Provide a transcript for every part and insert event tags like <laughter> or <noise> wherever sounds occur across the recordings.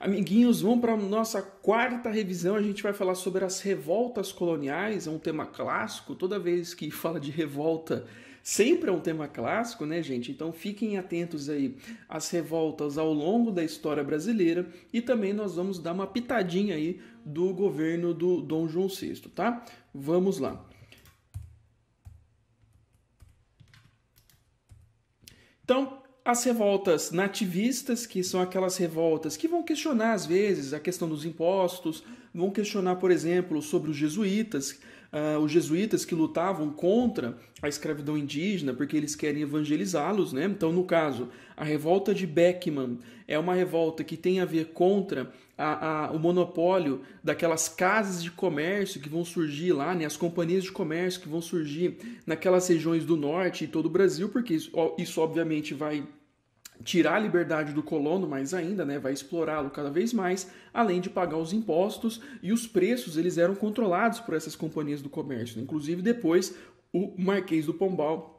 Amiguinhos, vamos para a nossa quarta revisão. A gente vai falar sobre as revoltas coloniais, é um tema clássico. Toda vez que <laughs> fala de revolta, sempre é um tema clássico, né, gente? Então fiquem atentos aí às revoltas ao longo da história brasileira e também nós vamos dar uma pitadinha aí do governo do Dom João VI, tá? Vamos lá. Então, as revoltas nativistas, que são aquelas revoltas que vão questionar, às vezes, a questão dos impostos, vão questionar, por exemplo, sobre os jesuítas, uh, os jesuítas que lutavam contra a escravidão indígena, porque eles querem evangelizá-los, né? Então, no caso, a revolta de Beckman é uma revolta que tem a ver contra a, a, o monopólio daquelas casas de comércio que vão surgir lá, né? as companhias de comércio que vão surgir naquelas regiões do norte e todo o Brasil, porque isso, isso obviamente vai tirar a liberdade do colono mais ainda, né, vai explorá-lo cada vez mais, além de pagar os impostos e os preços eles eram controlados por essas companhias do comércio. Né. Inclusive depois o Marquês do Pombal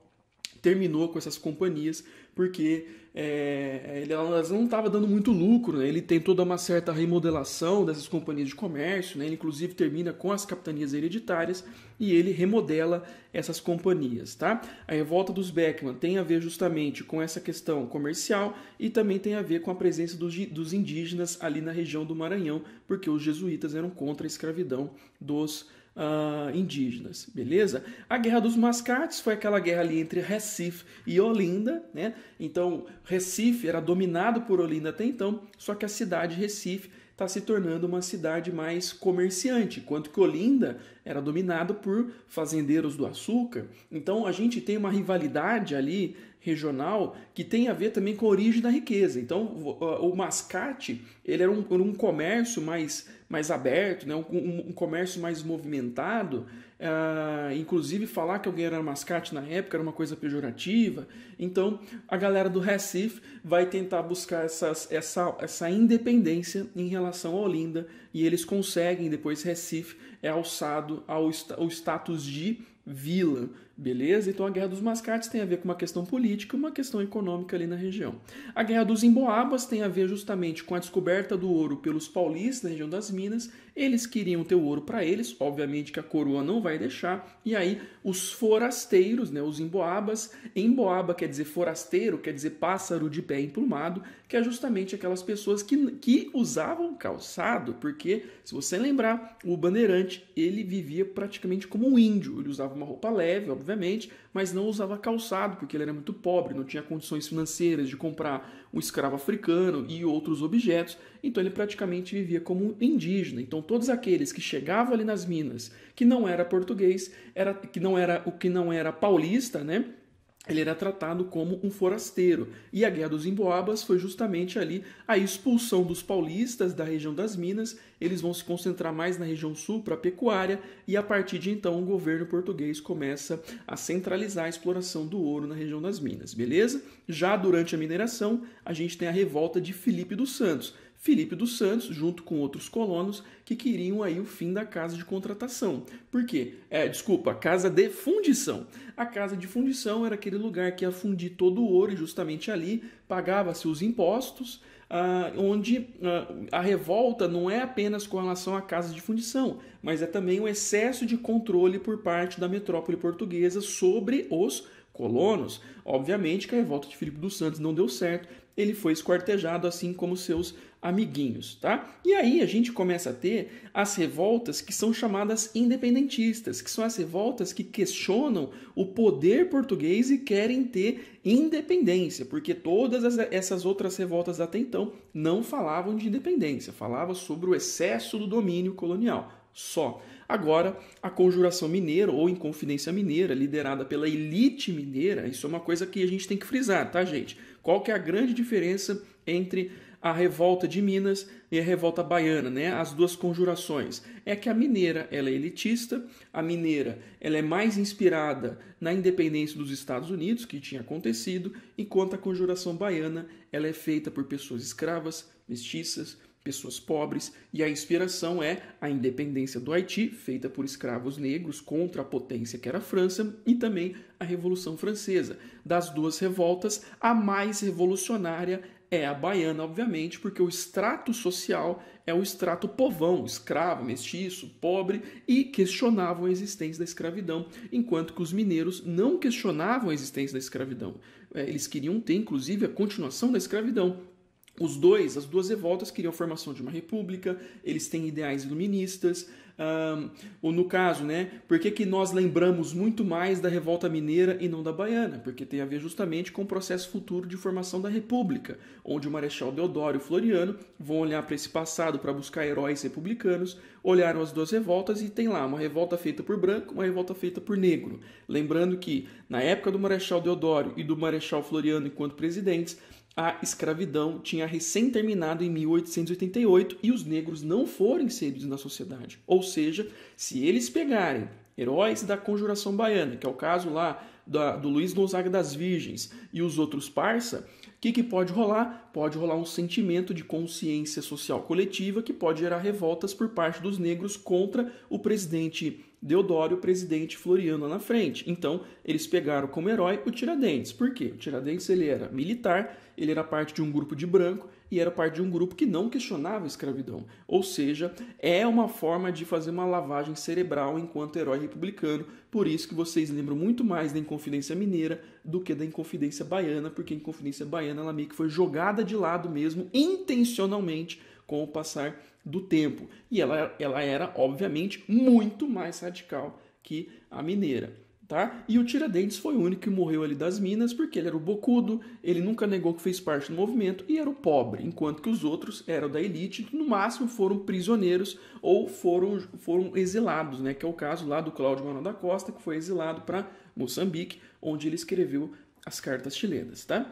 terminou com essas companhias porque é, ele, elas não estava dando muito lucro. Né? Ele tem toda uma certa remodelação dessas companhias de comércio, né? ele inclusive termina com as capitanias hereditárias e ele remodela essas companhias. Tá? A revolta dos Beckman tem a ver justamente com essa questão comercial e também tem a ver com a presença dos, dos indígenas ali na região do Maranhão, porque os jesuítas eram contra a escravidão dos uh, indígenas, beleza? A Guerra dos Mascates foi aquela guerra ali entre Recife e Olinda, né? Então, Recife era dominado por Olinda até então, só que a cidade Recife está se tornando uma cidade mais comerciante, enquanto que Olinda era dominado por fazendeiros do açúcar. Então a gente tem uma rivalidade ali regional que tem a ver também com a origem da riqueza. Então o ah, mascate ele era um, um comércio mais mais aberto, né? um, um, um comércio mais movimentado. Uh, inclusive, falar que alguém era mascate na época era uma coisa pejorativa. Então, a galera do Recife vai tentar buscar essas, essa, essa independência em relação a Olinda e eles conseguem. Depois, Recife é alçado ao, ao status de vila, beleza? Então a Guerra dos Mascates tem a ver com uma questão política e uma questão econômica ali na região. A Guerra dos Emboabas tem a ver justamente com a descoberta do ouro pelos paulistas na região das Minas eles queriam ter o ouro para eles, obviamente que a coroa não vai deixar, e aí os forasteiros, né, os emboabas, emboaba quer dizer forasteiro, quer dizer pássaro de pé emplumado, que é justamente aquelas pessoas que, que usavam calçado, porque, se você lembrar, o bandeirante, ele vivia praticamente como um índio, ele usava uma roupa leve, obviamente, mas não usava calçado, porque ele era muito pobre, não tinha condições financeiras de comprar um escravo africano e outros objetos. Então ele praticamente vivia como um indígena. Então todos aqueles que chegavam ali nas minas, que não era português, era que não era o que não era paulista, né? ele era tratado como um forasteiro. E a Guerra dos Emboabas foi justamente ali a expulsão dos paulistas da região das Minas. Eles vão se concentrar mais na região sul para a pecuária e a partir de então o governo português começa a centralizar a exploração do ouro na região das Minas, beleza? Já durante a mineração, a gente tem a revolta de Felipe dos Santos. Felipe dos Santos, junto com outros colonos que queriam aí o fim da casa de contratação. Por quê? É, desculpa, casa de fundição. A casa de fundição era aquele lugar que ia fundir todo o ouro e justamente ali pagava-se os impostos, ah, onde ah, a revolta não é apenas com relação à casa de fundição, mas é também o excesso de controle por parte da metrópole portuguesa sobre os colonos. Obviamente que a revolta de Filipe dos Santos não deu certo, ele foi esquartejado, assim como seus amiguinhos, tá? E aí a gente começa a ter as revoltas que são chamadas independentistas, que são as revoltas que questionam o poder português e querem ter independência, porque todas as, essas outras revoltas até então não falavam de independência, falavam sobre o excesso do domínio colonial só. Agora, a Conjuração Mineira ou Inconfidência Mineira, liderada pela elite mineira, isso é uma coisa que a gente tem que frisar, tá, gente? Qual que é a grande diferença entre a revolta de Minas e a revolta baiana, né? As duas conjurações. É que a mineira, ela é elitista, a mineira, ela é mais inspirada na independência dos Estados Unidos, que tinha acontecido, enquanto a conjuração baiana, ela é feita por pessoas escravas, mestiças, pessoas pobres, e a inspiração é a independência do Haiti, feita por escravos negros contra a potência que era a França, e também a Revolução Francesa. Das duas revoltas, a mais revolucionária é a baiana, obviamente, porque o extrato social é o extrato povão, escravo, mestiço, pobre, e questionavam a existência da escravidão, enquanto que os mineiros não questionavam a existência da escravidão. É, eles queriam ter, inclusive, a continuação da escravidão, os dois, as duas revoltas queriam a formação de uma república, eles têm ideais iluministas. Um, ou no caso, né, por que, que nós lembramos muito mais da revolta mineira e não da baiana? Porque tem a ver justamente com o processo futuro de formação da república, onde o Marechal Deodoro e o Floriano vão olhar para esse passado para buscar heróis republicanos, olharam as duas revoltas e tem lá uma revolta feita por branco, uma revolta feita por negro. Lembrando que na época do Marechal Deodoro e do Marechal Floriano enquanto presidentes, a escravidão tinha recém terminado em 1888 e os negros não foram inseridos na sociedade. Ou seja, se eles pegarem heróis da Conjuração Baiana, que é o caso lá da, do Luiz Gonzaga das Virgens e os outros parça, o que, que pode rolar? Pode rolar um sentimento de consciência social coletiva que pode gerar revoltas por parte dos negros contra o presidente Deodoro e o presidente Floriano na frente. Então, eles pegaram como herói o Tiradentes. Por quê? O Tiradentes ele era militar, ele era parte de um grupo de branco e era parte de um grupo que não questionava a escravidão. Ou seja, é uma forma de fazer uma lavagem cerebral enquanto herói republicano. Por isso que vocês lembram muito mais da Inconfidência Mineira do que da Inconfidência Baiana, porque a Inconfidência Baiana ela meio que foi jogada de lado mesmo, intencionalmente, com o passar do tempo. E ela, ela era, obviamente, muito mais radical que a mineira. Tá? E o Tiradentes foi o único que morreu ali das minas, porque ele era o bocudo, ele nunca negou que fez parte do movimento e era o pobre, enquanto que os outros eram da elite, no máximo foram prisioneiros ou foram, foram exilados, né? que é o caso lá do Cláudio Manuel da Costa, que foi exilado para Moçambique, onde ele escreveu as cartas chilenas. Tá?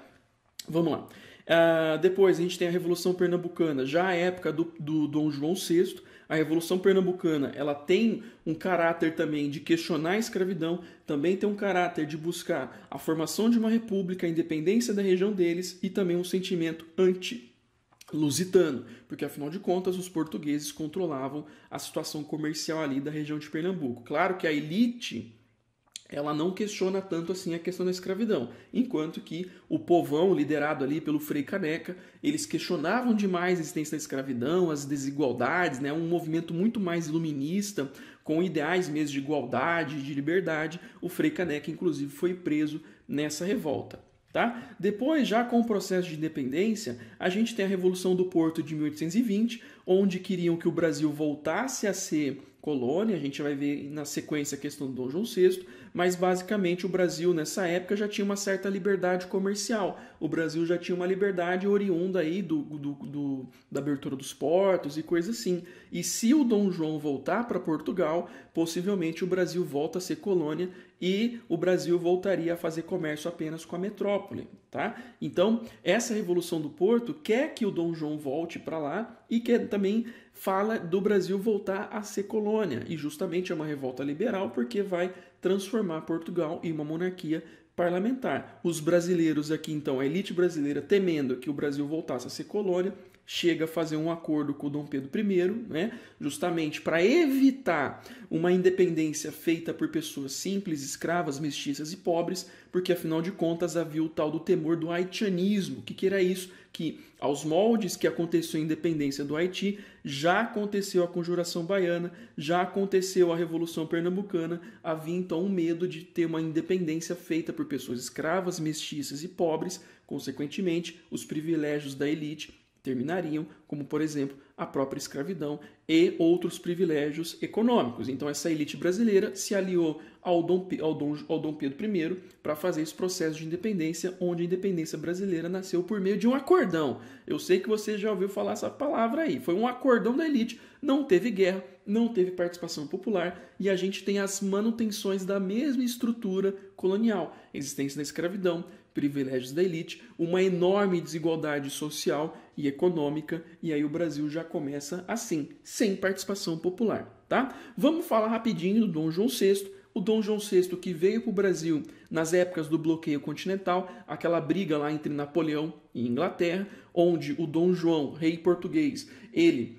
Vamos lá. Uh, depois a gente tem a Revolução Pernambucana, já a época do, do Dom João VI. A Revolução Pernambucana ela tem um caráter também de questionar a escravidão, também tem um caráter de buscar a formação de uma república, a independência da região deles e também um sentimento anti lusitano, porque afinal de contas os portugueses controlavam a situação comercial ali da região de Pernambuco. Claro que a elite ela não questiona tanto assim a questão da escravidão, enquanto que o povão liderado ali pelo Frei Caneca, eles questionavam demais a existência da escravidão, as desigualdades, né, um movimento muito mais iluminista, com ideais mesmo de igualdade, de liberdade. O Frei Caneca inclusive foi preso nessa revolta. Tá? Depois, já com o processo de independência, a gente tem a Revolução do Porto de 1820, onde queriam que o Brasil voltasse a ser colônia, a gente vai ver na sequência a questão do Dom João VI, mas basicamente o Brasil nessa época já tinha uma certa liberdade comercial. O Brasil já tinha uma liberdade oriunda aí do, do, do da abertura dos portos e coisa assim. E se o Dom João voltar para Portugal, possivelmente o Brasil volta a ser colônia e o Brasil voltaria a fazer comércio apenas com a metrópole, tá? Então, essa revolução do Porto quer que o Dom João volte para lá e que também fala do Brasil voltar a ser colônia e justamente é uma revolta liberal porque vai transformar Portugal em uma monarquia parlamentar. Os brasileiros aqui, então, a elite brasileira, temendo que o Brasil voltasse a ser colônia, chega a fazer um acordo com Dom Pedro I, né, justamente para evitar uma independência feita por pessoas simples, escravas, mestiças e pobres, porque afinal de contas havia o tal do temor do haitianismo. O que, que era isso? Que aos moldes que aconteceu a independência do Haiti, já aconteceu a conjuração baiana, já aconteceu a Revolução Pernambucana, havia então um medo de ter uma independência feita por pessoas escravas, mestiças e pobres, consequentemente, os privilégios da elite terminariam, como por exemplo a própria escravidão e outros privilégios econômicos. Então essa elite brasileira se aliou ao Dom, ao Dom, ao Dom Pedro I para fazer esse processo de independência, onde a independência brasileira nasceu por meio de um acordão. Eu sei que você já ouviu falar essa palavra aí. Foi um acordão da elite, não teve guerra, não teve participação popular e a gente tem as manutenções da mesma estrutura colonial, existência da escravidão, privilégios da elite, uma enorme desigualdade social e econômica, e aí o Brasil já começa assim, sem participação popular, tá? Vamos falar rapidinho do Dom João VI, o Dom João VI que veio para o Brasil nas épocas do bloqueio continental, aquela briga lá entre Napoleão e Inglaterra, onde o Dom João, rei português, ele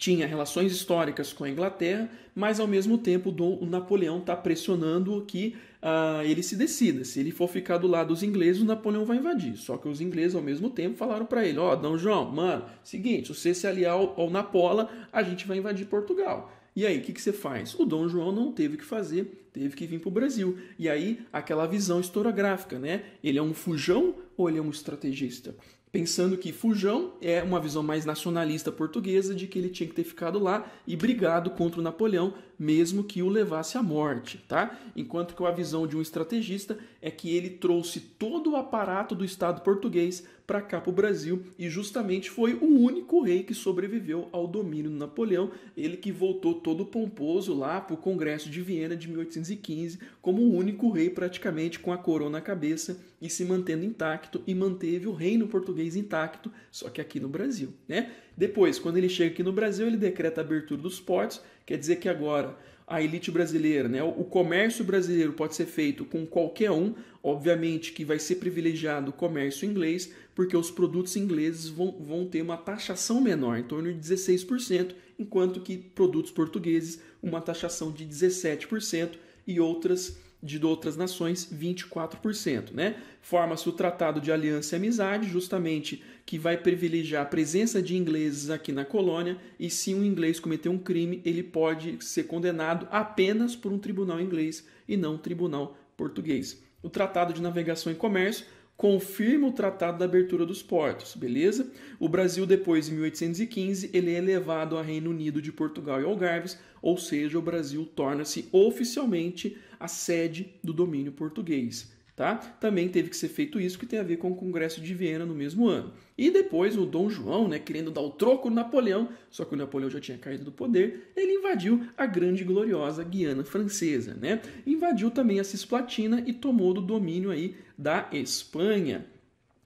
tinha relações históricas com a Inglaterra, mas ao mesmo tempo o Napoleão está pressionando que uh, ele se decida. Se ele for ficar do lado dos ingleses, o Napoleão vai invadir. Só que os ingleses ao mesmo tempo falaram para ele: ó, oh, Dom João, mano, seguinte, se você se aliar ao, ao Napola, a gente vai invadir Portugal. E aí, o que, que, você faz? O Dom João não teve o que fazer, teve que vir para o Brasil. E aí, aquela visão historiográfica, né? Ele é um fujão ou ele é um estrategista? pensando que Fujão é uma visão mais nacionalista portuguesa de que ele tinha que ter ficado lá e brigado contra o Napoleão mesmo que o levasse à morte, tá? Enquanto que a visão de um estrategista é que ele trouxe todo o aparato do Estado português para cá para o Brasil e justamente foi o único rei que sobreviveu ao domínio do Napoleão, ele que voltou todo pomposo lá para o Congresso de Viena de 1815 como o único rei praticamente com a coroa na cabeça e se mantendo intacto e manteve o reino português intacto, só que aqui no Brasil, né? Depois, quando ele chega aqui no Brasil, ele decreta a abertura dos portos, quer dizer que agora a elite brasileira, né, o comércio brasileiro pode ser feito com qualquer um, obviamente que vai ser privilegiado o comércio inglês, porque os produtos ingleses vão, vão ter uma taxação menor, em torno de 16%, enquanto que produtos portugueses, uma taxação de 17% e outras de outras nações, 24%. Né? Forma-se o Tratado de Aliança e Amizade, justamente que vai privilegiar a presença de ingleses aqui na colônia, e se um inglês cometer um crime, ele pode ser condenado apenas por um tribunal inglês e não um tribunal português. O Tratado de Navegação e Comércio confirma o Tratado da Abertura dos Portos, beleza? O Brasil, depois de 1815, ele é levado ao Reino Unido de Portugal e Algarves, ou seja, o Brasil torna-se oficialmente a sede do domínio português. Tá? Também teve que ser feito isso, que tem a ver com o Congresso de Viena no mesmo ano. E depois o Dom João, né, querendo dar o troco no Napoleão, só que o Napoleão já tinha caído do poder, ele invadiu a grande e gloriosa Guiana Francesa. Né? Invadiu também a Cisplatina e tomou do domínio aí da Espanha.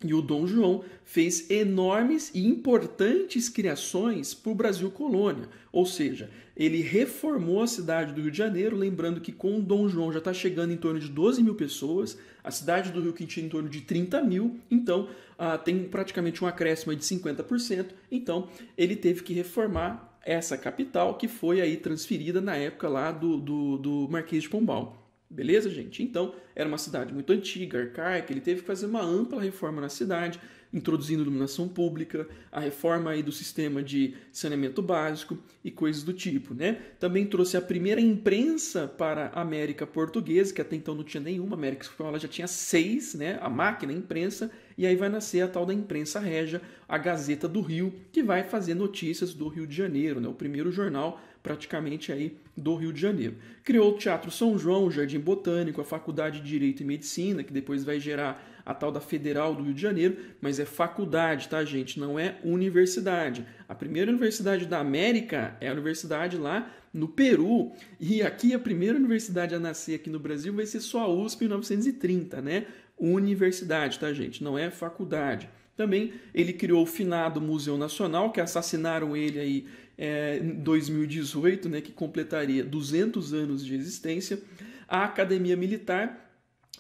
E o Dom João fez enormes e importantes criações para o Brasil colônia, ou seja, ele reformou a cidade do Rio de Janeiro, lembrando que com o Dom João já está chegando em torno de 12 mil pessoas, a cidade do Rio Quintino em torno de 30 mil, então ah, tem praticamente um acréscimo de 50%, então ele teve que reformar essa capital que foi aí transferida na época lá do, do, do Marquês de Pombal. Beleza, gente? Então, era uma cidade muito antiga, arcaica, ele teve que fazer uma ampla reforma na cidade, introduzindo iluminação pública, a reforma aí do sistema de saneamento básico e coisas do tipo, né? Também trouxe a primeira imprensa para a América Portuguesa, que até então não tinha nenhuma, a América Espanhola já tinha seis, né? A máquina, a imprensa, e aí vai nascer a tal da imprensa régia, a Gazeta do Rio, que vai fazer notícias do Rio de Janeiro, né? o primeiro jornal praticamente aí do Rio de Janeiro. Criou o Teatro São João, o Jardim Botânico, a Faculdade de Direito e Medicina, que depois vai gerar a tal da Federal do Rio de Janeiro, mas é faculdade, tá, gente? Não é universidade. A primeira universidade da América é a universidade lá no Peru, e aqui a primeira universidade a nascer aqui no Brasil vai ser só a USP em 1930, né? universidade, tá, gente? Não é faculdade. Também ele criou o finado Museu Nacional, que assassinaram ele aí é, em 2018, né, que completaria 200 anos de existência. A Academia Militar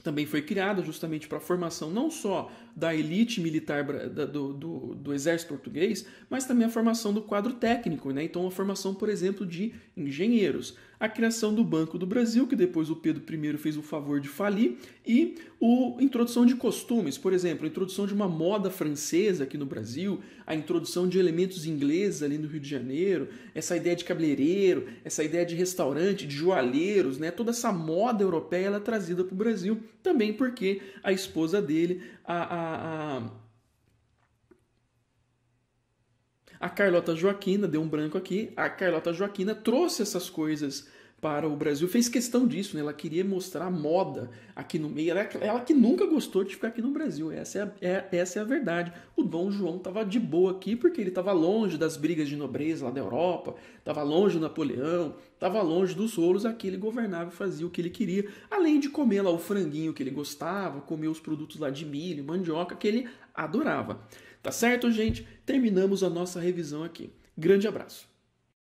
também foi criada justamente para a formação não só da elite militar do, do, do, exército português, mas também a formação do quadro técnico, né? então a formação, por exemplo, de engenheiros a criação do Banco do Brasil, que depois o Pedro I fez o favor de falir, e a introdução de costumes, por exemplo, a introdução de uma moda francesa aqui no Brasil, a introdução de elementos ingleses ali no Rio de Janeiro, essa ideia de cabeleireiro, essa ideia de restaurante, de joalheiros, né? toda essa moda europeia ela é trazida para o Brasil, também porque a esposa dele, a, a, a A Carlota Joaquina, deu um branco aqui, a Carlota Joaquina trouxe essas coisas para o Brasil, fez questão disso, né? ela queria mostrar moda aqui no meio, ela, é ela que nunca gostou de ficar aqui no Brasil, essa é, a, é, essa é a verdade. O Dom João estava de boa aqui porque ele estava longe das brigas de nobreza lá da Europa, estava longe do Napoleão, estava longe dos rolos, aqui ele governava e fazia o que ele queria, além de comer lá o franguinho que ele gostava, comer os produtos lá de milho, mandioca que ele adorava. Tá certo, gente? Terminamos a nossa revisão aqui. Grande abraço.